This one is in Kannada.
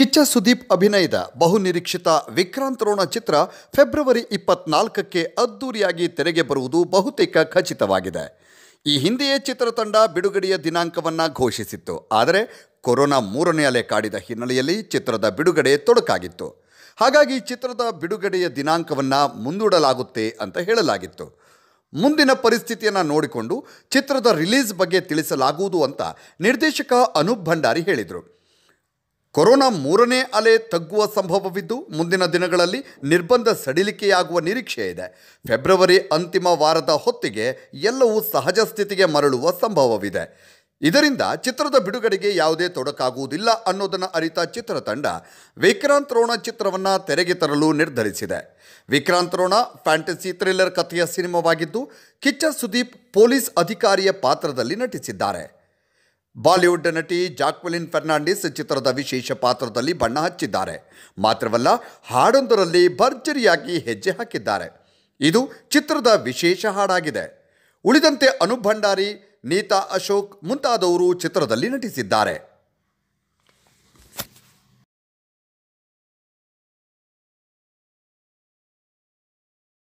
ಕಿಚ್ಚ ಸುದೀಪ್ ಅಭಿನಯದ ಬಹುನಿರೀಕ್ಷಿತ ವಿಕ್ರಾಂತ್ ರೋಣ ಚಿತ್ರ ಫೆಬ್ರವರಿ ಇಪ್ಪತ್ನಾಲ್ಕಕ್ಕೆ ಅದ್ದೂರಿಯಾಗಿ ತೆರೆಗೆ ಬರುವುದು ಬಹುತೇಕ ಖಚಿತವಾಗಿದೆ ಈ ಹಿಂದೆಯೇ ಚಿತ್ರತಂಡ ಬಿಡುಗಡೆಯ ದಿನಾಂಕವನ್ನು ಘೋಷಿಸಿತ್ತು ಆದರೆ ಕೊರೋನಾ ಮೂರನೇ ಅಲೆ ಕಾಡಿದ ಹಿನ್ನೆಲೆಯಲ್ಲಿ ಚಿತ್ರದ ಬಿಡುಗಡೆ ತೊಡಕಾಗಿತ್ತು ಹಾಗಾಗಿ ಚಿತ್ರದ ಬಿಡುಗಡೆಯ ದಿನಾಂಕವನ್ನು ಮುಂದೂಡಲಾಗುತ್ತೆ ಅಂತ ಹೇಳಲಾಗಿತ್ತು ಮುಂದಿನ ಪರಿಸ್ಥಿತಿಯನ್ನು ನೋಡಿಕೊಂಡು ಚಿತ್ರದ ರಿಲೀಸ್ ಬಗ್ಗೆ ತಿಳಿಸಲಾಗುವುದು ಅಂತ ನಿರ್ದೇಶಕ ಅನೂಪ್ ಭಂಡಾರಿ ಹೇಳಿದರು ಕೊರೋನಾ ಮೂರನೇ ಅಲೆ ತಗ್ಗುವ ಸಂಭವವಿದ್ದು ಮುಂದಿನ ದಿನಗಳಲ್ಲಿ ನಿರ್ಬಂಧ ಸಡಿಲಿಕೆಯಾಗುವ ನಿರೀಕ್ಷೆ ಇದೆ ಫೆಬ್ರವರಿ ಅಂತಿಮ ವಾರದ ಹೊತ್ತಿಗೆ ಎಲ್ಲವೂ ಸಹಜ ಸ್ಥಿತಿಗೆ ಮರಳುವ ಸಂಭವವಿದೆ ಇದರಿಂದ ಚಿತ್ರದ ಬಿಡುಗಡೆಗೆ ಯಾವುದೇ ತೊಡಕಾಗುವುದಿಲ್ಲ ಅನ್ನೋದನ್ನು ಅರಿತ ಚಿತ್ರತಂಡ ವಿಕ್ರಾಂತ್ ರೋಣ ಚಿತ್ರವನ್ನು ತೆರೆಗೆ ತರಲು ನಿರ್ಧರಿಸಿದೆ ವಿಕ್ರಾಂತ್ ರೋಣ ಫ್ಯಾಂಟಸಿ ಥ್ರಿಲ್ಲರ್ ಕಥೆಯ ಸಿನಿಮಾವಾಗಿದ್ದು ಕಿಚ್ಚ ಸುದೀಪ್ ಪೊಲೀಸ್ ಅಧಿಕಾರಿಯ ಪಾತ್ರದಲ್ಲಿ ನಟಿಸಿದ್ದಾರೆ ಬಾಲಿವುಡ್ ನಟಿ ಜಾಕ್ವೆಲಿನ್ ಫೆರ್ನಾಂಡಿಸ್ ಚಿತ್ರದ ವಿಶೇಷ ಪಾತ್ರದಲ್ಲಿ ಬಣ್ಣ ಹಚ್ಚಿದ್ದಾರೆ ಮಾತ್ರವಲ್ಲ ಹಾಡೊಂದರಲ್ಲಿ ಭರ್ಜರಿಯಾಗಿ ಹೆಜ್ಜೆ ಹಾಕಿದ್ದಾರೆ ಇದು ಚಿತ್ರದ ವಿಶೇಷ ಹಾಡಾಗಿದೆ ಉಳಿದಂತೆ ಅನು ಭಂಡಾರಿ ನೀತಾ ಅಶೋಕ್ ಮುಂತಾದವರು ಚಿತ್ರದಲ್ಲಿ ನಟಿಸಿದ್ದಾರೆ